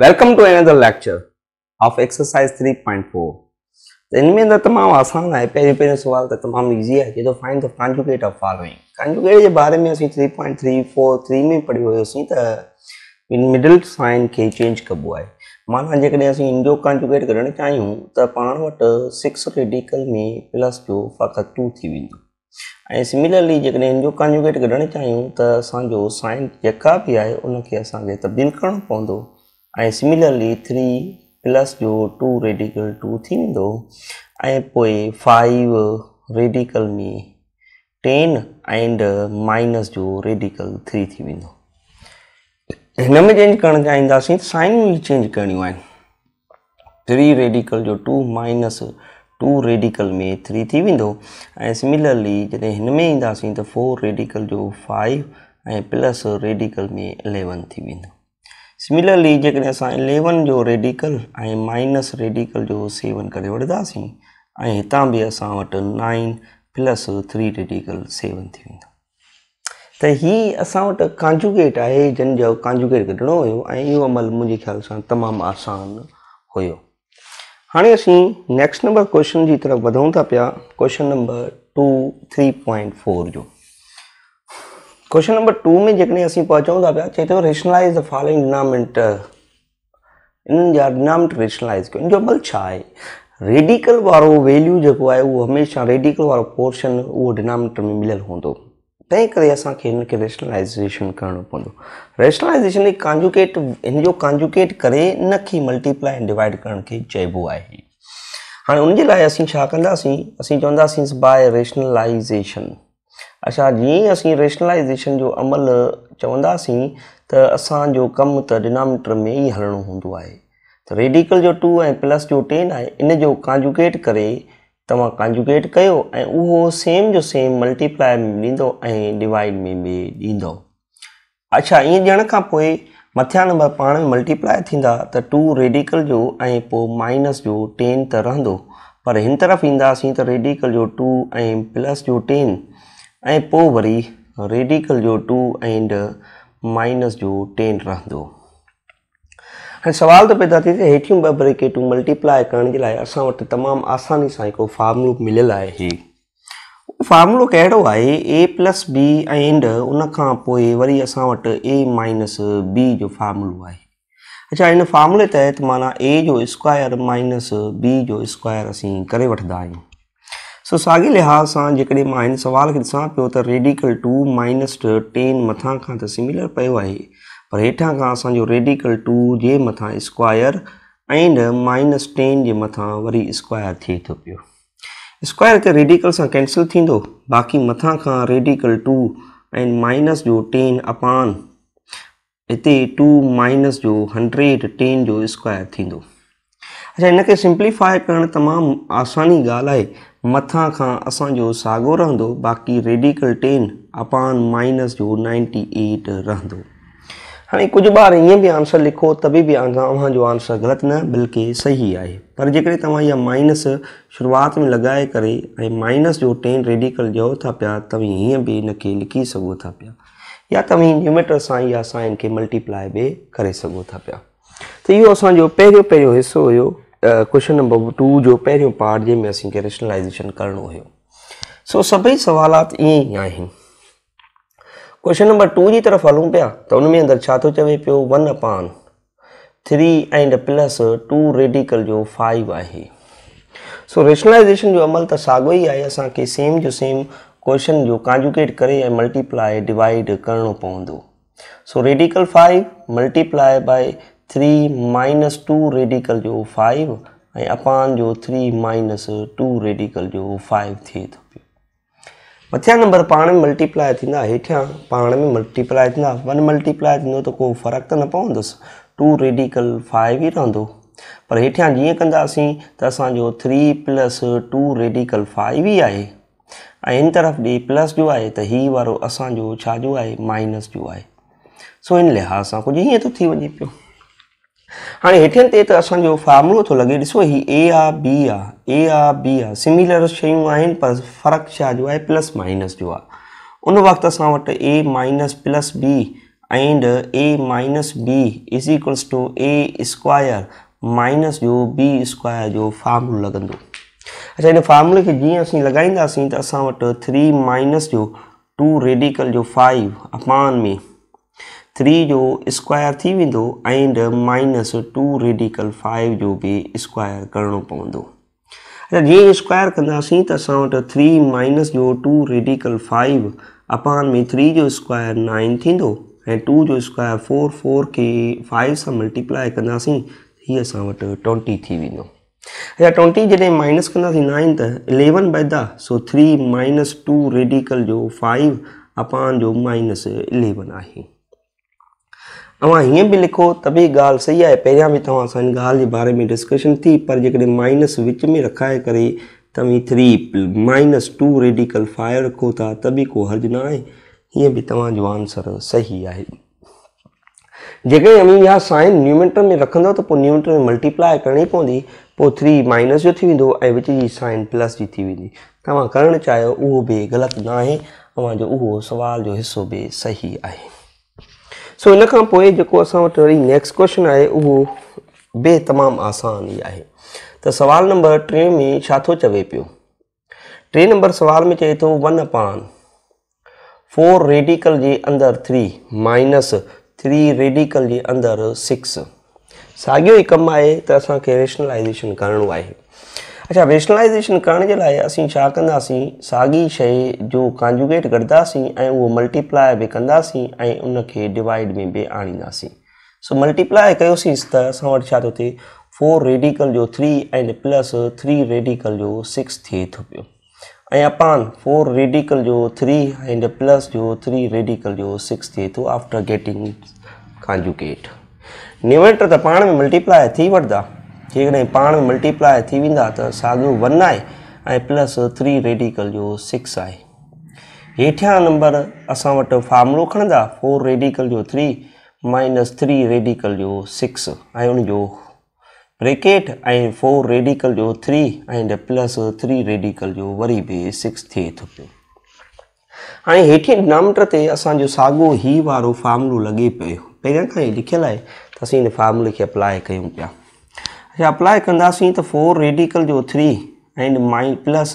Welcome to another lecture of exercise 3.4 point four त हिन में त तमामु आसानु आहे पहिरियों पहिरियों सुवालु त तमामु ईज़ी आहे चए find the conjugate of following conjugate जे बारे में फोर थ्री में पढ़ियो हुयोसीं त मिडिल साइन खे चेंज कबो आहे माना जेकॾहिं असां इंडियो कांजुकेट कढणु चाहियूं त पाण वटि सिक्सल में प्लस जो फ़ाकत टू थी वेंदो ऐं सिमिलरली जेकॾहिं इंडियो कांजुकेट कढणु चाहियूं त असांजो साइन जेका बि आहे उनखे असांखे तब्दील करणो पवंदो ऐं सिमिलरली थ्री प्लस जो टू रेडिकल टू थींदो ऐं पोइ फाइव रेडिकल में टेन एंड माइनस जो रेडिकल थ्री थी वेंदो हिन में चेंज करणु चाहींदासीं त ई चेंज करणियूं आहिनि थ्री रेडिकल जो टू माइनस टू रेडिकल में थ्री थी वेंदो ऐं सिमिलरली जॾहिं हिन में ईंदासीं त फोर रेडिकल जो फाइव ऐं प्लस रेडिकल में इलेवन थी वेंदो सिमिलरली जेकॾहिं असां इलेवन जो रेडिकल ऐं माइनस रेडिकल जो सेवन करे वठंदासीं ऐं हितां बि असां वटि nine plus three radical seven थी वेंदो त इहा असां वटि कांजुगेट आहे जंहिंजो कांजुगेट कढिणो हुयो ऐं इहो अमल मुंहिंजे ख़्याल सां तमामु आसान हुयो हाणे असीं नेक्स्ट नंबर क्वेश्चन जी तरफ़ वधूं था पिया question number two three point four जो क्वेश्चन नंबर टू में जेकॾहिं असीं पहुचूं था पिया चए थो रेशनलाइज़ द फॉलोइंग डिनामेंट इन्हनि जा डिनामिट रेशनलाइज़ कयो इन जो अमल छा आहे रेडिकल वारो वैल्यू जेको आहे उहो हमेशह रेडिकल वारो पोर्शन उहो डिनामिटर में मिलियलु हूंदो तंहिं करे असांखे हिनखे रेशनलाइज़ेशन करिणो पवंदो रेशनलाइज़ेशन कांजुकेट हिन जो कांजुकेट करे इन खे मल्टीप्लाए डिवाइड करण खे चइबो आहे हाणे उनजे लाइ असीं छा कंदासीं असीं चवंदासीं बाए रेशनलाइज़ेशन अच्छा जीअं ई असीं रेशनलाइज़ेशन जो अमल चवंदासीं त असांजो कमु त डिनामीटर में ई हलणो हूंदो आहे त रेडिकल जो टू ऐं प्लस जो टेन आहे इन जो कांजुकेट करे तव्हां कांजुकेट कयो ऐं उहो सेम जो सेम मल्टीप्लाए में ॾींदो ऐं डिवाइड में बि ॾींदो अच्छा ईअं ॾियण खां पोइ मथियां नंबर पाण में मल्टीप्लाए थींदा त टू रेडिकल जो ऐं पोइ माइनस जो टेन त रहंदो पर हिन तरफ़ ईंदासीं त रेडिकल जो टू ऐं प्लस जो टेन ऐं पोइ वरी रेडिकल जो टू एंड माइनस जो टेन रहंदो हाणे सुवाल त पैदा थिए त हेठियूं ॿ ब्रेकेटूं मल्टीप्लाए करण जे लाइ असां वटि तमामु आसानी सां हिकिड़ो फार्मलो मिलियलु आहे फार्मुलो कहिड़ो आहे ए प्लस बी एंड उन पोइ वरी असां वटि ए माइनस बी जो फार्मूलो आहे अच्छा हिन फार्मूले तहत माना ए जो स्क्वायर माइनस बी जो स्क्वायर असीं करे वठंदा आहियूं सो सागे लिहाज़ से जैसे मां सवाल के खे ॾिसां तो रेडिकल टू माइनस टेन मथा का तो सिमिलर पो है पर हेठा का असो रेडिकल टू के मथां स्क्वायर एंड माइनस टेन के मथां वरी स्क्वायर थे तो पो स्क्वायर हिते रेडिकल से कैंसिल बाक़ी मथां का रेडिकल टू एंड माइनस जो टेन अपान इत टू माइनस जो हंड्रेड टेन जो स्क्वायर थी अच्छा इनके सिंप्लीफाई करणु तमामु आसानी गाल है मथां खां असांजो साॻियो रहंदो बाक़ी रेडिकल टेन अपान माइनस जो नाइंटी एट रहंदो हाणे कुझु ॿार ईअं बि आंसर लिखो त बि तव्हांजो आंसर ग़लति न बल्कि सही आहे पर जेकॾहिं तव्हां इहा माइनस शुरूआति में लॻाए करे ऐं माइनस जो टेन रेडिकल ॾियो था पिया तव्हीं हीअं बि इनखे लिखी सघो था पिया या तव्हीं न्यूमीटर सां इहा साइन खे मल्टीप्लाई बि करे सघो था पिया त इहो असांजो पहिरियों पहिरियों हिसो हुयो क्वेश्चन नंबर टू जो पहिरियों पार्ट जंहिंमें असांखे रेशनलाइज़ेशन करिणो हुयो सो सभई सवालात ईअं ई आहिनि कॉश्शन नंबर टू जी तरफ़ हलूं पिया त उन में अंदरि छा थो चवे पियो one upon three and plus two radical जो फाइव आहे सो रेशनलाइज़ेशन जो अमल त साॻियो ई आहे असांखे सेम जू सेम क्वेश्चन जो कॉन्जुकेट करे ऐं मल्टीप्लाए डिवाइड करणो पवंदो so radical five multiply by three minus two radical जो फाइव ऐं अपान जो थ्री माइनस टू रेडिकल जो फाइव थिए थो पियो मथियां नंबर पाण में मल्टीप्लाए थींदा हेठियां पाण में मल्टीप्लाए थींदा वन मल्टीप्लाए थींदो त को फ़र्क़ु त न पवंदुसि टू रेडिकल फाइव ई रहंदो पर हेठियां जीअं कंदासीं त असांजो three plus two radical five ई आहे ऐं हिन तरफ़ ॾे प्लस जो आहे त हीअ वारो असांजो छा जो आहे माइनस जो आहे सो हिन लिहाज़ सां कुझु हीअं थो थी वञे पियो हाणे हेठियनि ते त असांजो फार्मुलो थो लॻे ॾिसो ही ए आ बी आहे ए आ बी आहे सिमिलर शयूं आहिनि पर फ़र्क़ु छा जो आहे प्लस माइनस जो आहे उन वक़्तु असां वटि A minus plus B and A minus B is equals to A square minus जो बी स्क्वायर जो फार्मुलो लॻंदो अच्छा हिन फार्मूले खे जीअं असीं लॻाईंदासीं त असां वटि थ्री माइनस जो टू रेडिकल जो फाइव अपान में थ्री जो स्क्वायर थी वो and minus two radical five जो भी स्क्वायर करना पवंदो अच्छा जी स्क्वायर कंदासीं तो असां थ्री माइनस जो टू रेडिकल फाइव अपान में थ्री जो स्क्वायर नाइन थी टू जो स्क्वायर फोर फोर के फाइव से मल्टीप्लाई कंदासीं हीअ असां ट्वेंटी थी वो अच्छा ट्वेंटी जैसे माइनस कंदासीं नाइन त इलेवन बैदा so three minus two radical जो फाइव अपान जो माइनस इलेवन है अवां हीअं बि लिखो त बि ॻाल्हि सही आहे पहिरियां बि तव्हां सां हिन ॻाल्हि जे बारे में डिस्कशन थी पर जेकॾहिं माइनस विच में रखाए करे तव्हीं three minus two radical five रखो था त बि को हर्जु न आहे हीअं बि तव्हांजो आंसर सही आहे जेकॾहिं इहा साइन न्यूमेंटर में रखंदो त पोइ न्यूमेंटर में मल्टीप्लाए करणी पवंदी पोइ थ्री माइनस जो थी वेंदो ऐं विच जी साइन प्लस जी थी वेंदी तव्हां करणु चाहियो उहो बि ग़लति न आहे तव्हांजो उहो सुवाल जो हिसो बि सही आहे सो इन खां पोइ जेको असां वटि वरी नेक्स्ट क्वेश्चन आहे उहो बे तमामु आसान ई आहे त सुवाल नंबर टे में छा थो चवे पियो टे नंबर सुवाल में चए थो वन अपान फोर रेडिकल जे अंदरि थ्री माइनस थ्री रेडिकल जे अंदरि सिक्स साॻियो ई कमु आहे त असांखे रेशनलाइज़ेशन करिणो आहे अच्छा वेशनलाइज़ेशन करण जे लाइ असीं छा कंदासीं साॻी शइ जो कांजुकेट कढंदासीं ऐं उहो मल्टीप्लाई बि कंदासीं ऐं उनखे डिवाइड में बि आणींदासीं सो मल्टीप्लाई कयोसीं त असां वटि छा थो थिए फोर रेडिकल जो three and plus three radical जो सिक्स थिए थो पियो ऐं अपान फोर रेडिकल जो थ्री ऐंड प्लस जो थ्री रेडिकल जो सिक्स थिए थो आफ्टर गेटिंग कांजुकेट न्यूटर त पाण में मल्टीप्लाई थी वठंदा जेकॾहिं पाण मल्टीप्लाए थी वेंदा त साॻियो वन आहे ऐं प्लस थ्री रेडिकल जो सिक्स आहे हेठियां नंबर असां वटि फार्मलो खणंदा फोर रेडिकल जो थ्री माइनस थ्री रेडिकल जो सिक्स ऐं हुनजो ब्रेकेट ऐं फोर रेडिकल जो three and plus three radical जो वरी बि सिक्स थिए थो पियो ऐं हेठि नंबर ते असांजो साॻियो ई वारो फार्मलो लॻे पियो पहिरियों खां ई लिखियलु आहे त असीं हिन फार्मुले खे अप्लाए कयूं पिया हे अप्लाई कंदासीं त फोर रेडिकल जो थ्री एंड माइ प्लस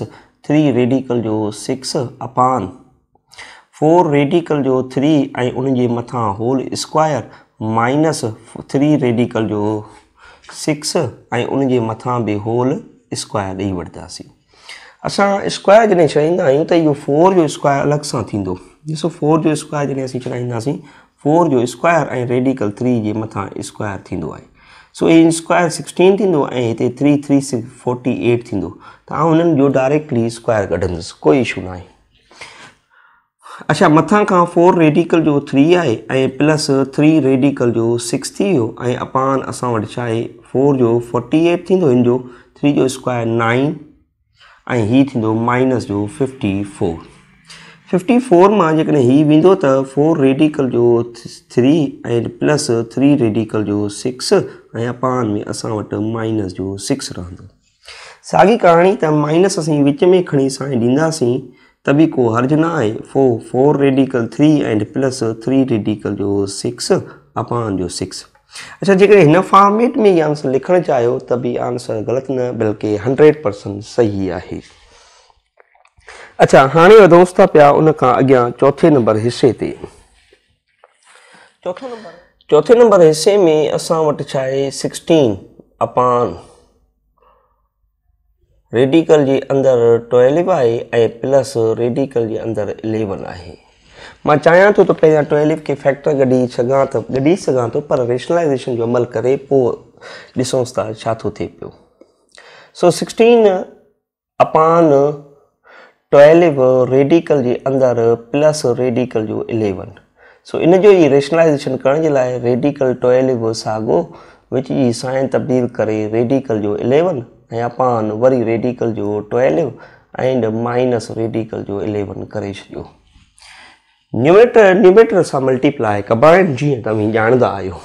थ्री रेडिकल जो सिक्स अपान फोर रेडिकल जो थ्री ऐं उन जे मथां whole square minus three radical जो सिक्स ऐं उन जे मथां बि होल स्क्वायर ॾेई वठंदासीं असां स्क्वायर जॾहिं छॾींदा आहियूं त इहो फोर जो स्क्वायर अलॻि सां थींदो ॾिसो फोर जो स्क्वायर जॾहिं असीं छॾाईंदासीं फोर जो स्क्वायर ऐं रेडिकल थ्री जे मथां स्क्वायर थींदो आहे सो इहे स्क्वायर सिक्सटीन थींदो ऐं हिते three three six forty eight थींदो तव्हां हुननि जो डायरेक्टली स्क्वायर कढंदुसि कोई इशू न आहे अच्छा मथां खां फोर रेडिकल जो थ्री आहे ऐं प्लस थ्री रेडिकल जो सिक्स थी वियो ऐं अपान असां वटि छा आहे फोर जो फोर्टी एट थींदो हिन जो थ्री जो स्क्वायर नाइन ऐं हीउ थींदो माइनस जो फिफ्टी फोर फिफ्टी फोर मां जेकॾहिं हीअ वेंदो त फोर रेडिकल जो थ्री ऐं प्लस थ्री रेडिकल जो सिक्स ऐं अपान में असां वटि माइनस जो सिक्स रहंदो साॻी कहाणी त माइनस असीं विच में खणी साईं ॾींदासीं त बि को हर्ज न आहे four four radical three and plus three radical जो सिक्स अपान जो सिक्स अच्छा जेकॾहिं हिन फॉर्मेट में इहो आंसर लिखणु चाहियो त बि आंसर ग़लति न बल्कि हंड्रेड परसेंट सही आहे अच्छा हाणे दोस्त पिया उन खां अॻियां चोथे नंबर हिसे ते चोथे नंबर चौथे नंबर हिसे में असां वटि छा आहे सिक्सटीन अपान रेडिकल जे अंदर ट्वेल्व आहे ऐं प्लस रेडिकल जे अंदर इलेवन आहे मां चाहियां थो त पहिरियां ट्वेल्व खे फैक्टर कढी सघां त गॾिजी सघां थो पर रेशनलाइज़ेशन जो अमल करे पोइ ॾिसूं था छा थो थिए पियो so sixteen upon twelve radical जे अंदर प्लस रेडिकल जो इलेवन सो इन जो ई रेशनलाइज़ेशन करण जे लाइ रेडिकल टोयल बि साॻो विच जी साइन तब्दील करे रेडिकल जो इलेवन ऐं अपान वरी रेडिकल जो टोयल एंड माइनस रेडिकल जो इलेवन करे छॾियो न्यूमेटर न्यूमेटर सां मल्टीप्लाए कबाइणु जीअं तव्हीं ॼाणंदा आहियो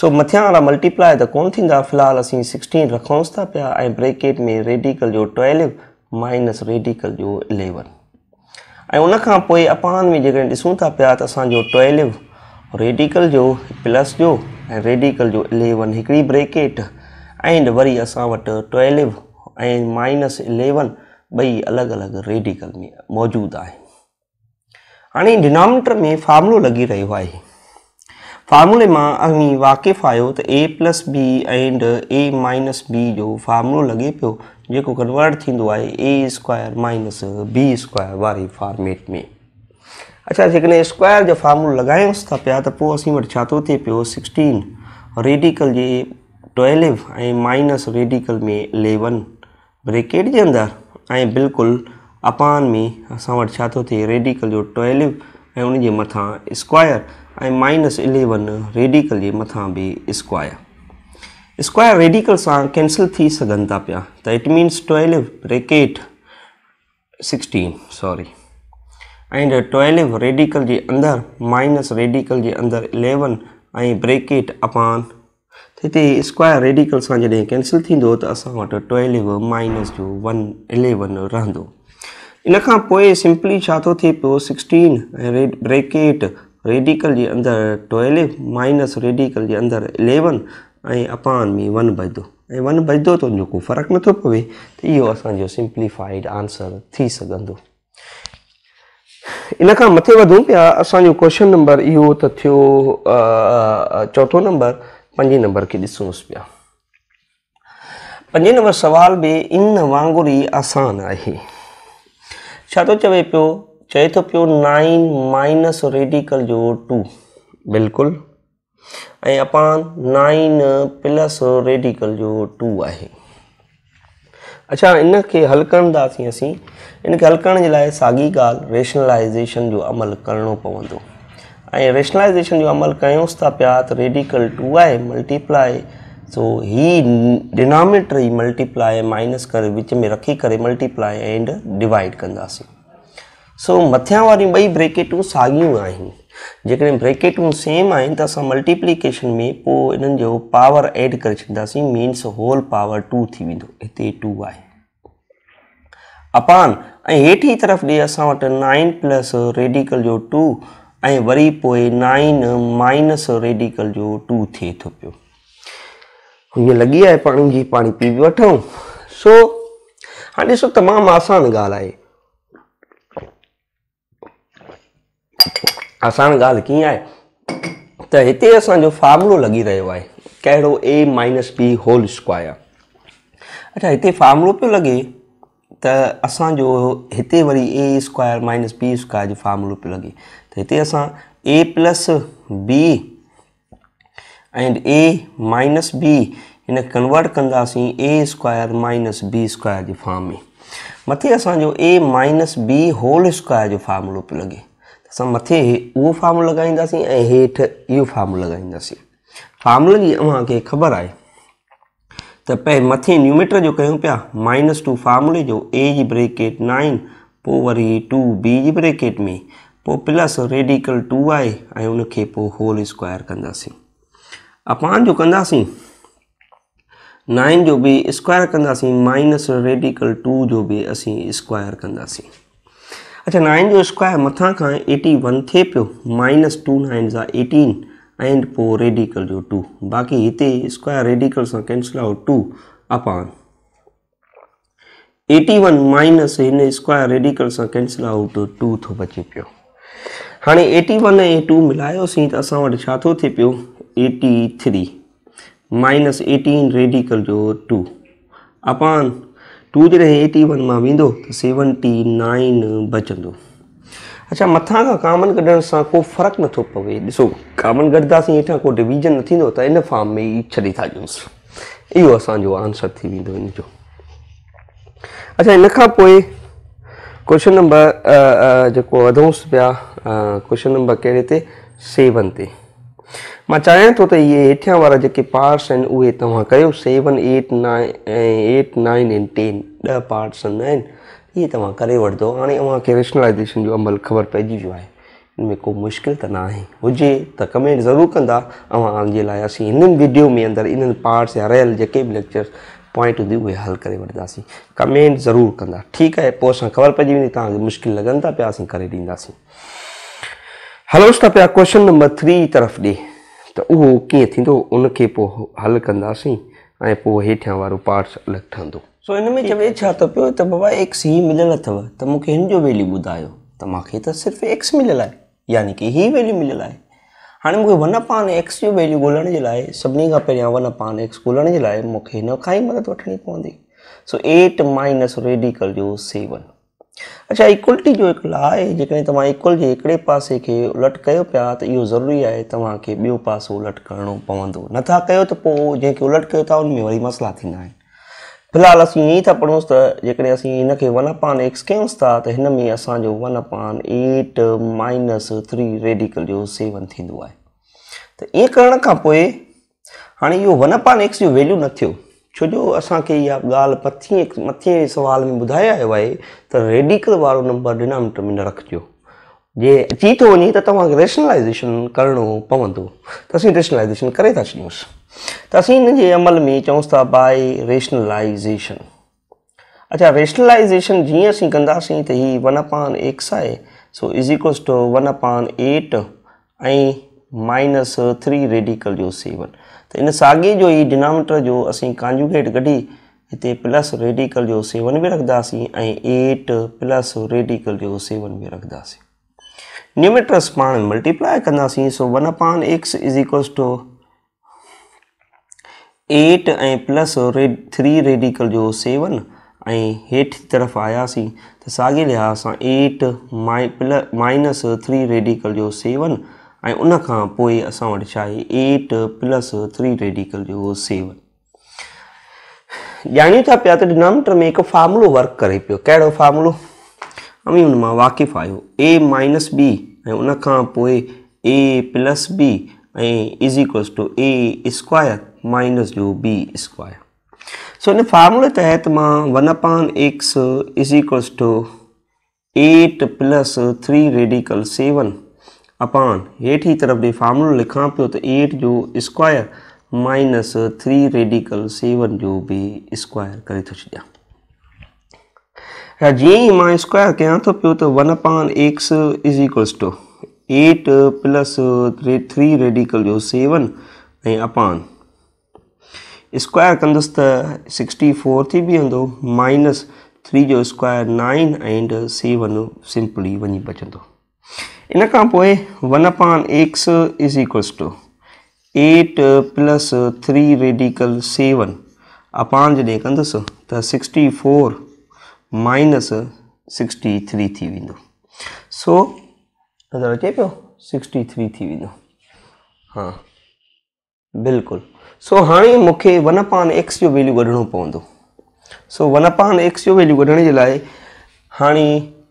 सो मथियां वारा मल्टीप्लाए त कोन थींदा फ़िलहालु असीं सिक्सटीन रखूंसि था पिया ऐं ब्रेकेट में रेडिकल जो ट्वेल्व माइनस रेडिकल जो इलेवन ऐं उनखां पोइ अपहान में जेकॾहिं ॾिसूं था पिया त असांजो ट्वेल्व रेडिकल जो प्लस जो ऐं रेडिकल जो इलेवन हिकिड़ी ब्रेकेट एंड वरी असां वटि ट्वेल्व ऐं माइनस इलेवन ॿई अलॻि अलॻि रेडिकल में मौजूदु आहिनि हाणे डिनोमीटर में फामलो लॻी रहियो आहे फार्मूले मां अॻिए वाक़िफ़ु आहियो त a plus B and A minus B जो फार्मूलो लॻे पियो जेको कन्वर्ट थींदो आहे a square minus b square वारे फार्मेट में अच्छा जेकॾहिं स्क्वायर जो फार्मूलो लॻायूं था पिया त पोइ असीं वटि छा थो थिए पियो सिक्सटीन रेडिकल जे ट्वेल्व ऐं माइनस रेडिकल में इलेवन ब्रेकेट जे अंदरि ऐं बिल्कुलु अपान में असां वटि छा थो थिए रेडिकल जो ट्वेल्व ऐं उनजे मथां स्क्वायर ऐं माइनस इलेवन रेडिकल जे मथां बि स्क्वायर स्क्वायर रेडिकल सां कैंसिल थी सघनि था पिया त it means twelve bracket sixteen sorry ऐं ट्वेल्व रेडिकल जे अंदर माइनस रेडिकल जे अंदर इलेवन ऐं ब्रेकेट अपान हिते स्क्वायर रेडिकल सां जॾहिं कैंसिल थींदो त असां वटि ट्वेल्व माइनस जो वन इलेवन रहंदो इन खां पोइ सिम्पली छा थो थिए पियो सिक्सटीन ऐं रे ब्रेकेट रेडिकल के अंदर ट्वेल्व माइनस रेडिकल के अंदर इलेवन ऐं अपान में वन बजो ए वन बजो बइदो तुंहिंजो फर्क न तो पवे तो यो असो सिंप्लीफाइड आंसर थी सघंदो इन खां मथे वधूं पिया असांजो कोशन नंबर इो तो थो चौथों नंबर पंजे नंबर के ॾिसूंसि पिया पंजे नंबर सवाल भी इन वांगुर ई आसान है छा चवे पो चए थो पियो नाइन माइनस रेडिकल जो टू बिल्कुलु ऐं अपान नाइन प्लस रेडिकल जो टू आहे अच्छा इन खे हलकंदासीं असीं इन हलकण जे लाइ साॻी ॻाल्हि रेशनलाइज़ेशन जो अमल करणो पवंदो ऐं रेशनलाइज़ेशन जो अमल कयूंसि था पिया त रेडिकल टू आहे मल्टीप्लाए सो ही ही मल्टीप्लाए माइनस करे विच में रखी करे मल्टीप्लाए एंड डिवाइड कंदासीं सो मथियां वारियूं बई ब्रेकेटूं साॻियूं आहिनि जेकॾहिं ब्रेकेटूं सेम आहिनि त असां मल्टीप्लीकेशन में पोइ इन्हनि जो पावर एड करे छॾींदासीं मीन्स होल पावर टू थी वेंदो हिते टू आहे अपान ऐं हेठी तरफ़ ॾे असां वटि नाइन प्लस रेडिकल जो टू ऐं वरी पोइ नाइन माइनस रेडिकल जो टू थिए थो पियो हीअं लॻी आहे पाणी जी पाणी पी बि वठूं सो हाणे ॾिसो तमामु आसान ॻाल्हि आहे आसान ॻाल्हि कीअं आहे त हिते असांजो फार्मुलो लॻी रहियो है कहिड़ो a minus b whole square आहे अच्छा हिते फार्मलो पियो लॻे त असांजो इतने वरी a square minus b square जो फार्मुलो पियो लॻे त हिते a a plus B and A minus b हिन कंवर्ट कंदासीं a square minus b square जे फार्म में मथे असांजो a minus b whole square जो फार्मुलो पे लगे अस मथे वो फार्मूलो लॻाईंदासीं ऐं हेठि इहो फार्मूलो लॻाईंदासीं फार्मूलो जी अव्हांखे ख़बर आहे त पहिरीं मथे न्यूमीटर जो कयूं पिया माइनस टू फार्मूले जो ए जी ब्रेकेट नाइन पोइ वरी टू बी जी ब्रेकेट में पोइ प्लस रेडिकल टू आए उन होल स्क्वायर कंदासीं अपान जो कंदासीं नाइन जो बि स्क्वायर कंदासीं माइनस रेडिकल टू जो भी अस स्क्वायर कंदासीं अच्छा नाइन जो स्क्वायर मथा का एटी वन थे पो माइनस टू नाइन सां एटीन एंड पोइ रेडिकल जो टू बाक़ी इतने स्क्वायर रेडिकल से cancel out two upon eighty one minus इन स्क्वायर रेडिकल से कैंसिल आउट टू तो बचे पो हाँ एटी वन ए टू मिलायोसीं तो असां वटि छा थो eighty three minus eighteen radical जो टू अपान टू जॾहिं एटी वन मां वेंदो त सेवनटी नाइन बचंदो अच्छा मथां खां कामन कढण सां को फ़र्कु नथो पवे ॾिसो कामन कढंदासीं हेठां को डिवीजन न थींदो त इन फॉर्म में ई छॾी था ॾियूंसि इहो असांजो आंसर थी वेंदो हिन जो अच्छा इन खां पोइ क्वेश्चन नंबर जेको वधूंसि पिया क्वेश्चन नंबर कहिड़े ते सेवन ते मां चाहियां थो त इहे हेठियां वारा जेके पार्ट्स आहिनि उहे तव्हां कयो सेवन एट नाइन ऐं एट नाइन एंड टेन ॾह पार्ट्स आहिनि इहे तव्हां करे वठंदो हाणे तव्हांखे रेशनलाइज़ेशन जो अमल ख़बर पइजी वियो आहे हिन में को मुश्किल त न आहे हुजे त कमेंट ज़रूरु कंदा अव्हां जे लाइ असीं हिननि वीडियो में अंदरि इन्हनि पार्ट्स या रहियल जेके बि लेक्चर्स पॉइंट हूंदी उहे हल करे वठंदासीं कमेंट ज़रूरु कंदा ठीकु आहे पोइ असां ख़बर पइजी वेंदी तव्हांखे मुश्किल लॻनि था पिया असीं करे ॾींदासीं हलूं था पिया कोश्चन नंबर थ्री तरफ़ ॾे त उहो कीअं थींदो उनखे पोइ हल कंदासीं ऐं पोइ हेठियां वारो पार्ट्स अलॻि ठहंदो सो हिन में चवे छा त पियो त बाबा एक्स ई मिलियल अथव त मूंखे हिन जो वैल्यू ॿुधायो त मूंखे त सिर्फ़ु एक्स मिलियल आहे यानी की हीअ वैल्यू मिलियल आहे हाणे मूंखे वन पान एक्स जो वैल्यू ॻोल्हण जे लाइ सभिनी खां पहिरियां वन पान एक्स ॻोल्हण जे लाइ मूंखे हिन खां ई मदद वठणी पवंदी सो एट माइनस रेडिकल जो सेवन अच्छा इक्वलिटी जो एक हिकु है जैसे तुम इक्वल के हिकिड़े पासे के उलट कर पाया तो यो ज़रूरी है तुम्हें बो पासो उलट करो पवंदो नथा कर तो जैसे उलट कर उनमें वही मसला थींदा फिलहाल फ़िलहालु असीं था पढ़ूंसि त जेकॾहिं असीं हिनखे वन अपान एक्स कयूंसि था त हिन में असांजो one upon eight minus three radical जो सेवन थींदो तो ये करण का हाँ यो वन अपान एक्स जो वैल्यू न थो छो जो असांखे इहा ॻाल्हि पथीअ मथे सुवाल में ॿुधाए आयो आहे त रेडिकल वारो नंबर डिनामिटर में न रखिजो जे अची थो वञे त तव्हांखे रेशनलाइज़ेशन करिणो पवंदो त असीं रेशनलाइज़ेशन करे था छॾियूंसि त असीं हिन जे अमल में चऊंसि था बाए रेशनलाइज़ेशन अच्छा रेशनलाइज़ेशन जीअं असीं कंदासीं त हीअ वन अपान एक्स आहे so is equals to one upon eight ऐं माइनस थ्री रेडिकल जो सेवन तो इन सागे जो ई डिनोमीटर जो अस कॉन्जुगेट कढी इतने प्लस रेडिकल जो सेवन भी रखा एट प्लस रेडिकल जो सेवन भी रखंदासीं न्यूमेट्रस पा मल्टीप्लाई कह so one upon x is equals to eight uh plus रेड थ्री रेडिकल जो सेवन एठ तरफ़ आयासी तो सागे लिहाज़ से एट माइ प्ल माइनस थ्री रेडिकल जो सेवन उन अस एट प्लस थ्री रेडिकल जो सेव जानू था पे त डिनोमीटर में एक फार्मुलो वर्क करें पो कड़ो फार्मुलो अमी उन वाकिफ आयो ए माइनस बी उन a plus b is equals is to A square minus जो बी स्क्वायर सो इन फार्मुले तहत मां one upon x is to eight plus three radical seven upon हेठ ही तरफ़ ॾे फॉर्मुलो लिखां पियो त एट जो square minus three radical seven जो भी स्क्वायर कर थो स्क्वायर क्या तो पो e तो one upon x is equals to eight plus three radical जो सेवन ऐं अपान स्क्वायर कदस त सिक्सटी फोर थी बीहंदो माइनस थ्री जो square nine and seven simply वही बचंदो इन खां 1 one upon x is equals to eight plus three radical seven upon जॾहिं कंदुसि त sixty four minus sixty three थी वेंदो सो अंदरि अचे पियो सिक्सटी थ्री थी वेंदो हा बिल्कुलु सो हाणे मूंखे वन पॉन एक्स जो वैल्यू कढणो सो वन एक्स जो वैल्यू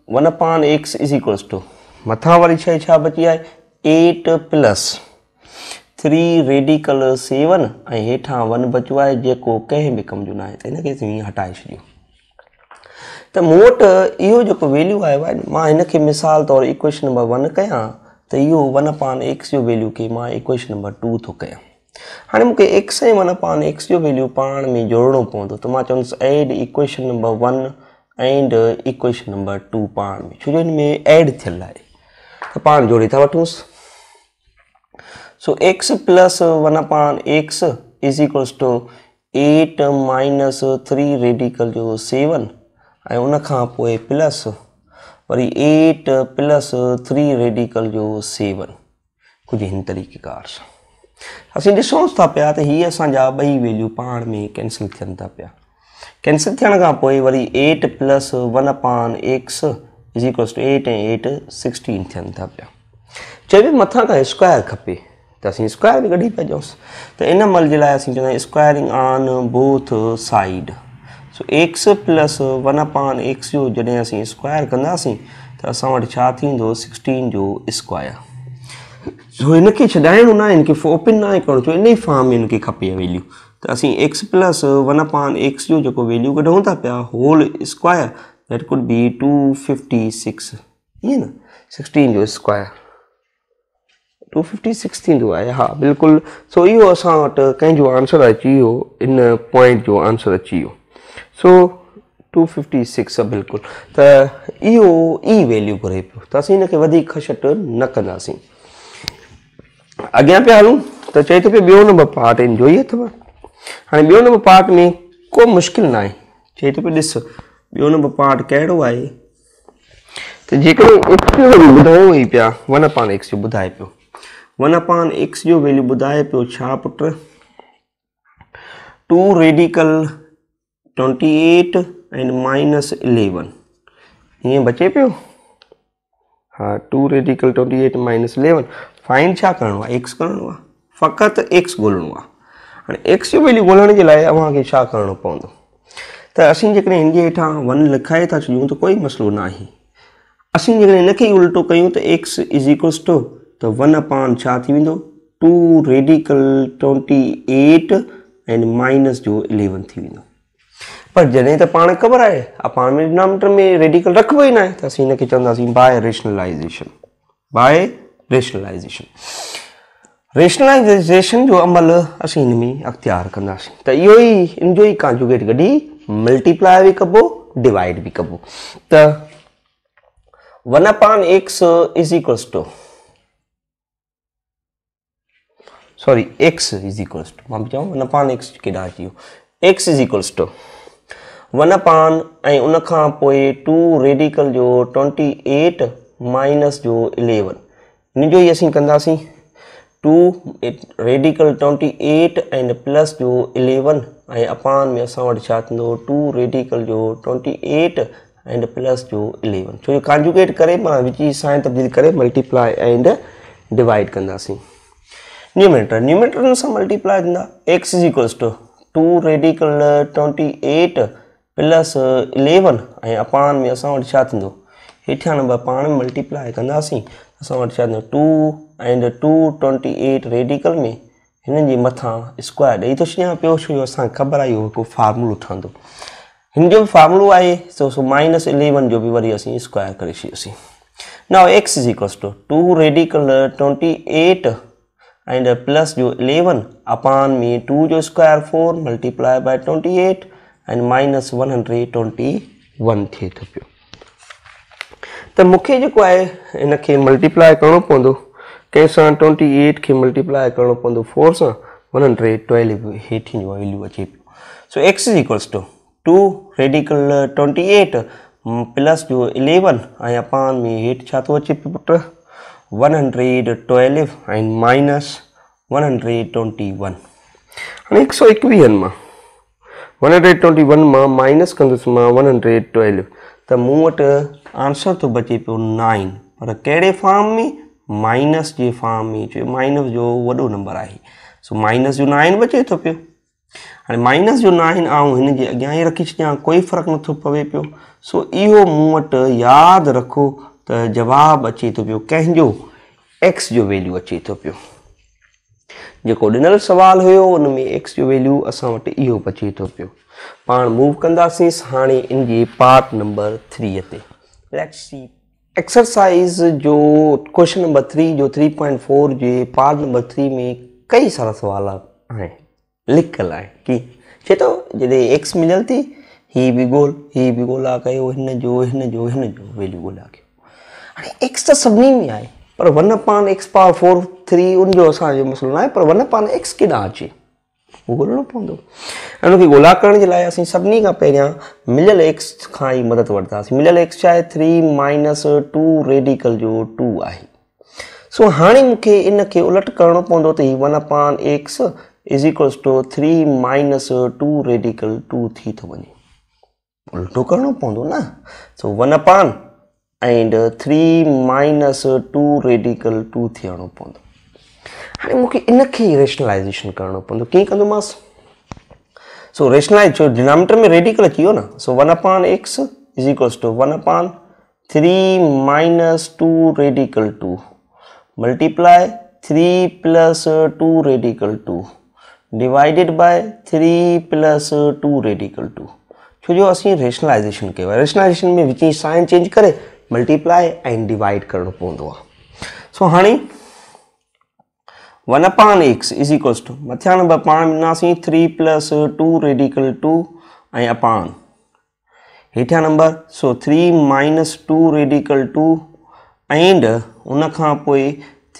वन एक्स मथा वाली शइ छा बची आहे eight plus three radical seven ऐं हेठां वन बचियो आहे जेको कंहिं बि कम जो न आहे त हिनखे हटाए छॾियो त मूं वटि इहो जेको वैल्यू आयो आहे न मां हिनखे मिसाल तौरु इक्वेशन नंबर वन कयां त इहो वन पान एक्स जो वैल्यू खे मां इक्वेशन नंबर टू थो कयां हाणे मूंखे एक्स ऐं वन पान एक्स जो वैल्यू पाण में जोड़णो पवंदो त मां चवंदुसि add equation number one and equation number two पाण में अपान जोड़ी था वटूस so x plus one upon x is equals to eight minus three radical जो सेवन उन उनखां पोइ प्लस वरी एट प्लस थ्री रेडिकल जो सेवन कुझु हिन तरीक़ेकार असि ॾिसूं था पिया त इहे असांजा ॿई वैल्यू पाण में कैंसिल थन था पिया केंसिल थियण खां पोइ वरी eight plus one upon x is equals to eight ऐं एट सिक्सटीन थियनि था पिया चए मथा का स्क्वायर खपे तो अस स्क्वायर भी कड़ी पिया चऊंसि त तो इन मल के लिए असीं squaring on both side so x plus one upon x जो जैसे असीं स्क्वायर कंदासीं तो असां सिक्सटीन जो स्क्वायर सो इनके छदायण ना इनके ओपिन ना न आहे इन ही फॉर्म में इनके खपे वैल्यू तो असीं x plus one upon x जो वैल्यू कढूं था पिया whole square two fifty six 256 न सिक्सटीन जो स्क्वायर टू 256 सिक्स थींदो सो इहो असां वटि कंहिंजो आंसर अची वियो इन पॉइंट जो आंसर अची वियो सो टू फिफ्टी सिक्स बिल्कुलु ई वैल्यू घुरे पियो त न नंबर पार्ट हिन जो ई अथव हाणे नंबर पार्ट में को मुश्किल ना ॿियो नंबर बि पार्ट कहिड़ो आहे त जेकॾहिं एक्स जो वैल्यू ॿुधायो ई पिया वन अपान एक्स जो ॿुधाए पियो वन अपान एक्स जो वैल्यू ॿुधाए पियो छा put two radical twenty eight and minus eleven हीअं बचे पियो हा two radical twenty eight minus eleven fine छा करिणो आहे एक्स करिणो आहे फ़क़ति एक्स ॻोल्हणो आहे हाणे एक्स जो वैल्यू ॻोल्हण जे लाइ अव्हांखे छा करिणो पवंदो त असीं जेकॾहिं हिन जे हेठां वन लिखाए था छॾियूं त कोई मसइलो न आहे असीं जेकॾहिं हिन खे ई उल्टो कयूं त एक्स इज़ इक्वल्स टू त वन अपान छा थी वेंदो two radical twenty eight and minus जो इलेवन थी वेंदो पर जॾहिं त पाण ख़बर आहे पाण में डिनीटर में रेडिकल रखिबो ई न आहे त असीं हिनखे चवंदासीं by rationalization by rationalization rationalization जो अमल असीं हिन में अख़्तियार कंदासीं त इहो ई इन जो ई कांजोगेट गॾी मल्टीप्लाई भी कबो डिवाइड भी कबो तो one upon x is equals to sorry x is equals to मैं चवां वन अपान एक्स के अची x is equals to one upon ऐं उन टू रेडिकल जो ट्वेंटी एट माइनस जो इलेवन हिन जो ई असीं कंदासीं two radical twenty eight and plus जो इलेवन ऐं अपान में असां वटि छा थींदो टू रेडिकल जो ट्वेंटी एट एंड प्लस जो इलेवन छो जो कांजुकेट करे पाण विझी साइ तब्दील करे मल्टीप्लाए एंड डिवाइड कंदासीं नियूमेंटर नियूमेंटर सां मल्टीप्लाए थींदा x is equals to two radical twenty eight plus eleven ऐं अपान में असां वटि छा थींदो हेठियां नंबर पाण मल्टीप्लाए कंदासीं असां वटि छा थींदो two and two twenty eight radical में हिननि जे मथां स्क्वायर ॾेई थो छॾियां पियो छो जो असांखे ख़बर आहे इहो हिकु फार्मूलो ठहंदो हिन जो बि फार्मूलो आहे सो सो माइनस इलेवन जो बि वरी असीं स्क्वायर करे छॾियोसीं न x is equals to two radical twenty eight ऐं द प्लस जो इलेवन अपान में टू जो square four multiply by twenty eight ऐं minus one hundred twenty one थिए थो पियो त मूंखे जेको आहे हिन खे मल्टीप्लाए करणो पवंदो ಕೇಸನ್ ಟ್ವೆಂಟಿ ಏಟ್ಗೆ ಮಲ್ಟಿಪ್ಲೈ ಕರಣಪ್ಪೊಂದು fours one hundred twelve eighteen value achieve so so x is equals to two radical twenty eight plus जो इलेवन ऐं पान में हेठि छा तो अचे पियो put one hundred twelve and minus one hundred twenty one हाँ एक सौ एक्वी में वन हंड्रेड ट्वेंटी वन में माइनस कद में वन हंड्रेड ट्वेल्व तो मूं आंसर तो बचे पो नाइन पर कहिड़े फॉर्म में माइनस जे फॉर्म में चयो माइनस जो वॾो नंबर आहे सो माइनस जो नाइन बचे तो अचे थो पियो हाणे माइनस जो नाइन आहिनि ऐं हिनजे अॻियां ई रखी छॾियां कोई फ़र्कु नथो पवे पियो सो इहो मूं याद रखो त जवाब अचे तो पियो कंहिंजो एक्स जो वैल्यू अचे तो पियो जेको ॾिनल सवाल हुयो उन में एक्स जो वैल्यू असां वटि इहो बचे तो पियो पाण मूव कंदासीं हाणे इनजे पार्ट नंबर थ्रीअ ते एक्सरसाइज जो क्वेश्चन नंबर थ्री जो थ्री पॉइंट फोर जे पार्ट नंबर थ्री में कई सारा सवाल आए लिखल कर आए कि छे तो जॾहिं एक्स मिलियल थी ही बि ॻोल्ह ही बि ॻोल्हा कयो हिन जो हिन जो हिन जो वैल्यू ॻोल्हा कयो हाणे एक्स त सभिनी में आहे पर वन पान एक्स पार फोर थ्री उनजो असांजो मसलो ना आहे पर वन पान एक्स केॾां अचे उहो ॻोल्हणो पवंदो ऐं हुनखे ॻोल्हा करण जे लाइ असीं सभिनी खां पहिरियां मिलियल एक्स खां ई मदद वठंदासीं मिलियल एक्स छा आहे थ्री माइनस टू रेडिकल जो टू आहे सो हाणे मूंखे इनखे उलट करणो पवंदो त हीउ one upon x is equals to three minus two radical two थी थो वञे उल्टो करिणो पवंदो न so one upon and three minus two radical two थियणो पवंदो हाणे मूंखे इनखे ई रेशनलाइज़ेशन करिणो पवंदो कीअं कंदोमांसि सो रेशनलाइज़ छो डिनामीटर में रेडिकल अची वियो न so one upon x is equals to one upon three minus two radical two multiply three plus two radical two divided by three plus two radical two छो जो असीं रेशनलाइज़ेशन कयो आहे रेशनलाइज़ेशन में विच साइन चेंज करे multiply ऐं divide करिणो पवंदो आहे सो हाणे one upon x is equals to मथियां नंबर पाण वेंदासीं three plus two radical two ए अपान हेठा number so three minus two radical two and उन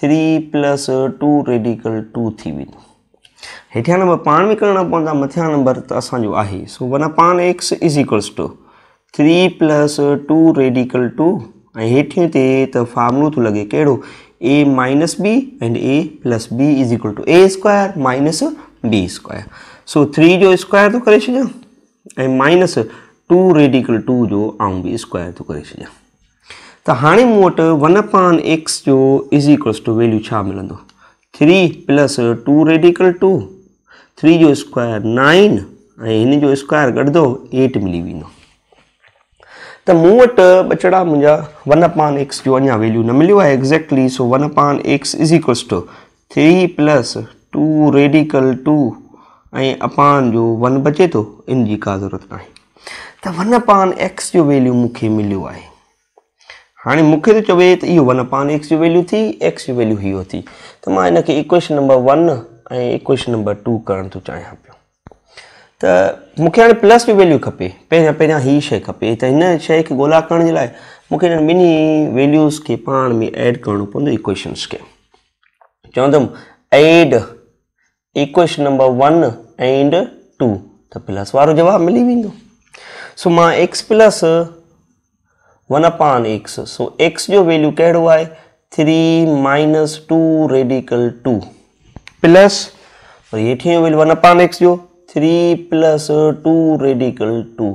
three plus two radical two थी वो हेठा नंबर पा में करना पवंदा मथियां नंबर तो असो है so one upon x is equals to three plus two radical two ऐं हेठें तो त फॉर्मलो थो लॻे a minus b and a plus b is equal to a square minus b square. So 3 jho square to karish jha and minus 2 radical 2 jho aung b square to karish jha. Taa hane moat 1 upon x jho is equal to value chha mila nho. 3 plus 2 radical 2, 3 jho square 9, nho jho square gha 8 mili bhi nho. त मूं वटि ॿचड़ा मुंहिंजा one upon x जो अञा value न मिलियो आहे exactly so one upon x is equals to three plus two radical two ऐं अपान जो वन बचे थो इन जी का ज़रूरत न आहे त वन अपान एक्स जो वैल्यू मूंखे मिलियो आहे हाणे मूंखे त चवे त इहो वन अपान एक्स जो वैल्यू थी एक्स जो वैल्यू इहो थी त मां इनखे इक्वेशन नंबर वन ऐं इक्वेशन नंबर टू करणु थो चाहियां त मूंखे हाणे प्लस बि वैल्यू खपे पहिरियां पहिरियां हीअ शइ खपे त हिन शइ खे ॻोल्हा करण जे लाइ मूंखे हिन ॿिन्ही वैल्यूस खे पाण में एड करिणो पवंदो इक्वेशन्स खे चवंदुमि add equation number one and two त प्लस वारो जवाबु मिली वेंदो सो मां x plus one upon x so x जो वैल्यू कहिड़ो आहे three minus two radical two plus वरी हेठि वैल्यू वन अपान एक्स जो three plus two radical two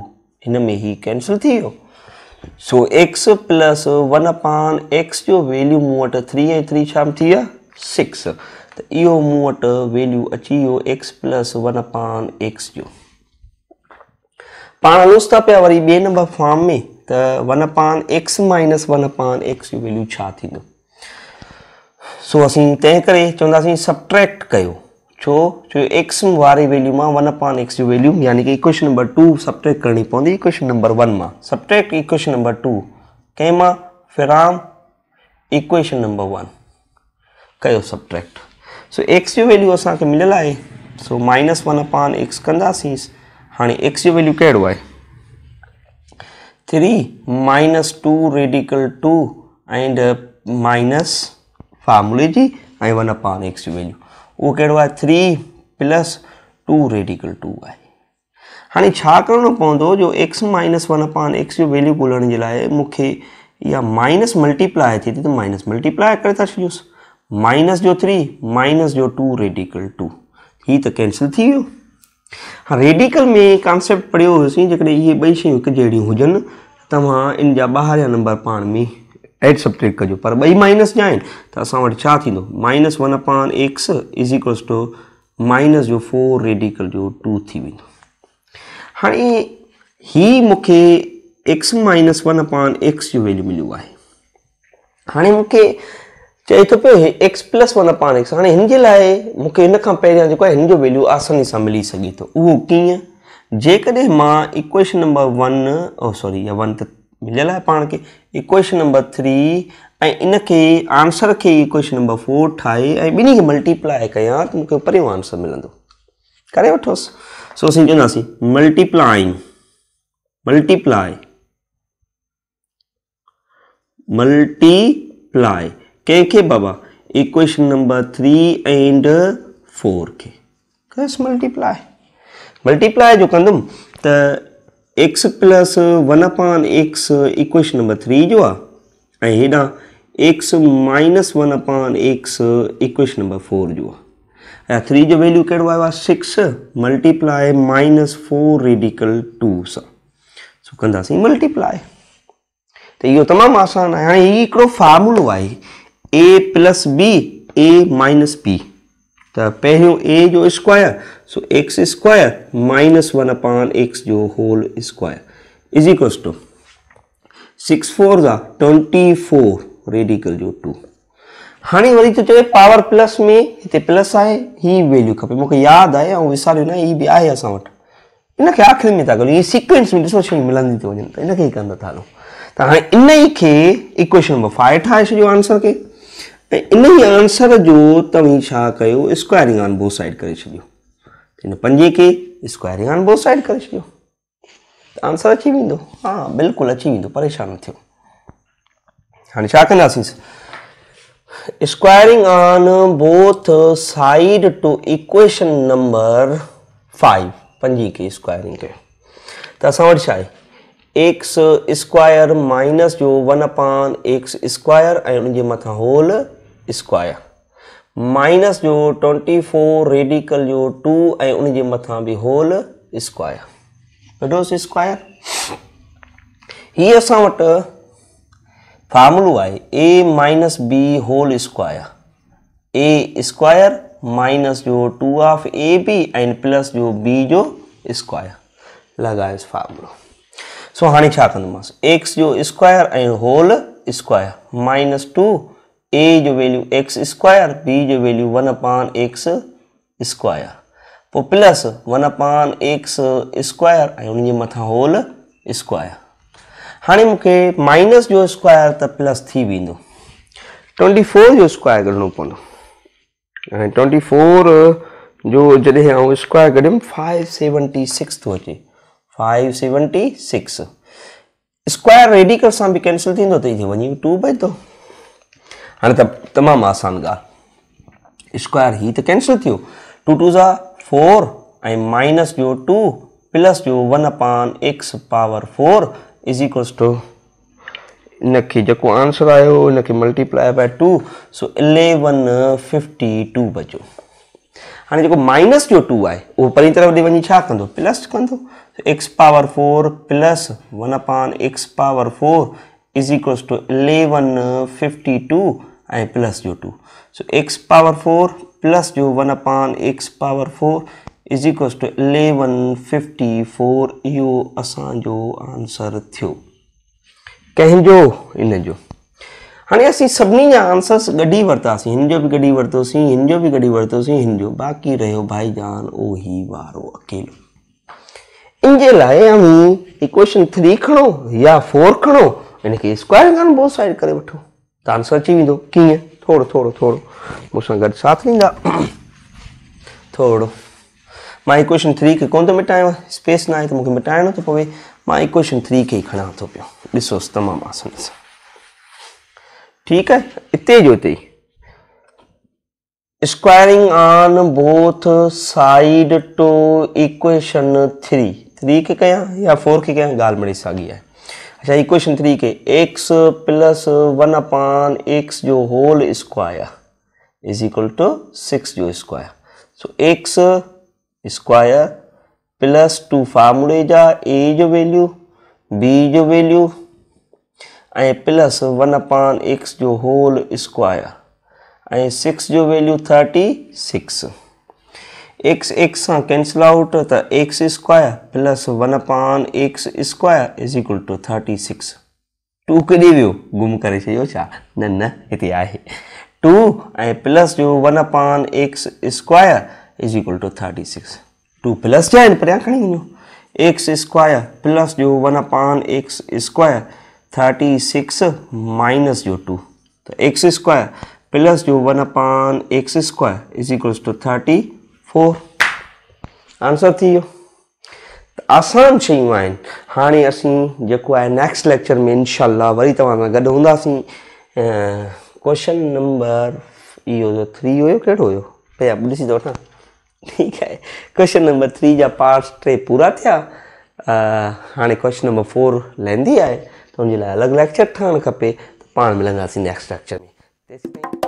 इन में ही कैंसिल थी हो so x plus one upon x जो वैल्यू मूं थ्री ऐं थ्री शाम थी आहे सिक्स तो यो मूं वैल्यू अची वियो x plus one upon x जो पाण हलूं था पिया वरी ॿिए नंबर फॉर्म में तो one upon x minus one upon x जो वैल्यू छा थींदो तो। सो असीं तंहिं करे चवंदासीं सब्ट्रैक्ट कयो छो जो एक्स वारी वैल्यू में वन अपान एक्स जो वैल्यू यानी कि इक्वेशन नंबर टू सब्ट्रैक्ट करनी पवंदी इक्वेशन नंबर वन में सब्ट्रैक्ट इक्वेशन नंबर टू कें from from equation number one कर सब्ट्रैक्ट सो एक्स जो वैल्यू अस मिलल है so minus one upon x कंदासीं हाँ एक्स जो वैल्यू कड़ो है three minus two radical two and minus फार्मूले की वन अपान एक्स की वैल्यू उहो कहिड़ो आहे three plus two radical two आहे हाणे छा करिणो पवंदो जो x minus one upon x जो वैल्यू ॻोल्हण जे लाइ मूंखे या माइनस मल्टीप्लाए अचे थी त माइनस मल्टीप्लाए करे था छॾियोसि माइनस जो थ्री माइनस जो टू रेडिकल टू ही त कैंसिल थी वियो हा रेडिकल में कॉन्सेप्ट पढ़ियो हुयोसीं जेकॾहिं इहे ॿई शयूं हिकु जहिड़ियूं हुजनि तव्हां इन जा ॿाहिरि नंबर पाण में एड सब्ट्रेक कजो पर ॿई माइनस जा आहिनि त असां वटि छा थींदो minus one upon x is equals to minus जो फोर रेडिकल जो टू थी वेंदो हाणे ही मूंखे x minus one upon x जो वैल्यू मिलियो आहे हाणे मूंखे चए थो पियो x plus one upon x हाणे हिन जे लाइ मूंखे हिन खां पहिरां जेको आहे हिन जो वैल्यू आसानी सां मिली सघे थो उहो कीअं जेकॾहिं मां equation number one sorry one त मुंहिंजियल है पान के इक्वेशन नंबर थ्री इन के आंसर के इक्वेशन नंबर फोर ठाहे बिन्हीं के मल्टीप्लाई क्या तो त पर आंसर मिल कर वठोसि सो असीं चवंदासीं मल्टीप्लायूं मल्टीप्लाई मल्टीप्लाए कंहिंखे बाबा equation number three and four के मल्टीप्लाई मल्टीप्लाई जो कदम त x plus one upon x equation number three जो आदा x minus one upon x equation number four जो आहे थ्री जो वैल्यू कहिड़ो आयो six multiply minus four radical two सां कंदासीं मल्टीप्लाय तो यो तमाम आसान है हाँ ही हिकिड़ो फॉर्मुलो आहे a plus b a minus b तो पे ए जो square so x square minus one upon x जो whole square is equal to six four जा ट्वेंटी फोर रेडिकल जो टू हाँ वरी तो चए पावर प्लस में इतने प्लस आहे हीअ वैल्यू खे मूंखे याद आहे और विसार न आहे हीअ बि आहे असां वटि में था ये सिक्वेंस में ॾिसो मिलंदी मिली तो वन इन ही कंदा था हलो तो हाँ इन ही के इक्वेशन नंबर फाइव ठाहे छॾियो आंसर के इन ही आंसर जो तव्हीं स्क्वायरिंग ऑन बोथ साइड कर छोड़ो हिन पंजी के स्क्वायरिंग बोथ साइड करे छॾियो आंसर अची वेंदो हा बिल्कुलु अची वेंदो परेशान न थियो हाणे छा कंदासीं नंबर के स्क्वाएरिंग कयो त असां वटि छा आहे एक्स स्क्वायर माइनस जो वन अपॉन एक्स स्क्वायर ऐं उनजे मथां होल स्क्वायर माइनस जो ट्वेंटी फोर रेडिकल जो टू उन मथा भी होल स्क्वायर वठोसि स्क्वायर हीअ अस वटि है a minus b whole square a square minus जो two of a b and plus जो बी जो स्क्वायर लॻायोसि फार्मुलो सो हाँ छा एक्स जो square and whole square minus two a जो वैल्यू एक्स स्क्वायर बी जो value one upon x square तो plus one upon x square उनके मत होल स्क्वायर हाँ मुख्य माइनस जो स्क्वायर तो प्लस थी वो ट्वेंटी फोर जो स्क्वायर कढिणो पवंदो ट्वेंटी फोर जो जैसे आउं स्क्वायर कढियुमि फाइव सेवनटी सिक्स तो अचे five seventy six square ready कर सां कैंसिल थींदो त वही टू टू तो हाणे त तमामु आसान ॻाल्हि स्क्वायर हीअ त कैंसिल थियो टू टू ज़ा फोर ऐं माइनस जो टू प्लस जो one upon x power four is equals to इनखे जेको आंसर आयो इनखे multiply by two so eleven fifty two बचो हाणे जेको माइनस जो टू आहे उहो परी तरफ़ ॾे वञी छा कंदो प्लस कंदो x power four plus one upon x power four is equals to eleven fifty two आई प्लस जो two so x power four plus जो one upon x power four is equal two eleven fifty four इहो असांजो answer थो कहो इन जो हाँ असीं सभिनी आंसर्स गॾी वरितासीं हिन जो बि गॾी वरितोसीं हिन जो बि गॾी वरितोसीं हिन जो बाक़ी रहियो भाईजान वारो अकेलो इन जे अभी इक्वेशन थ्री खणो या फोर खणो इनके स्क्वायर खां बोथ साइड करे वठो तव्हां सची वेंदो कीअं थोरो थोरो थोरो मूं सां गॾु छा ॾींदा थोरो मां इक्वेशन थ्री खे कोनि थो मिटायां स्पेस न आहे त मूंखे मिटाइणो थो पवे मां इक्वेशन थ्री खे ई खणा थो पियो ॾिसोसि तमामु आसानी सां ठीकु आहे हिते जो हिते squaring on both side to equation three three खे कया या फोर खे कया ॻाल्हि मिड़ी साॻी आहे अच्छा इक्वेशन थ्री के x plus one upon x जो whole square is equal to six जो square so x square plus two फार्मूले जा ए जो वैल्यू बी जो value a plus one upon x जो होल स्क्वायर ए सिक्स जो value thirty six x x cancel out तो x square plus one upon x square is equal to thirty six two केॾे वियो गुम कर two a plus जो one upon x square is equal to thirty six two plus जो पर खी खणी एक्स स्क्वायर प्लस जो one upon x square thirty six minus जो टू तो एक्स स्क्वायर प्लस जो one upon x square is equal to thirty four answer थी वियो आसान शयूं आहिनि हाणे असीं जेको आहे नैक्स्ट लैक्चर में इनशा वरी तव्हां सां गॾु हूंदासीं कोश्चन नंबर इहो थ्री हुयो कहिड़ो हुयो पहिरियां ॾिसी थो वठां ठीकु आहे क्वेशन नंबर थ्री जा पार्ट्स टे पूरा थिया हाणे क्वेश्चन नंबर फोर लहंदी आहे त हुनजे लाइ अलॻि लैक्चर ठहणु खपे त पाण मिलंदासीं नैक्स्ट लैक्चर में तेसिताईं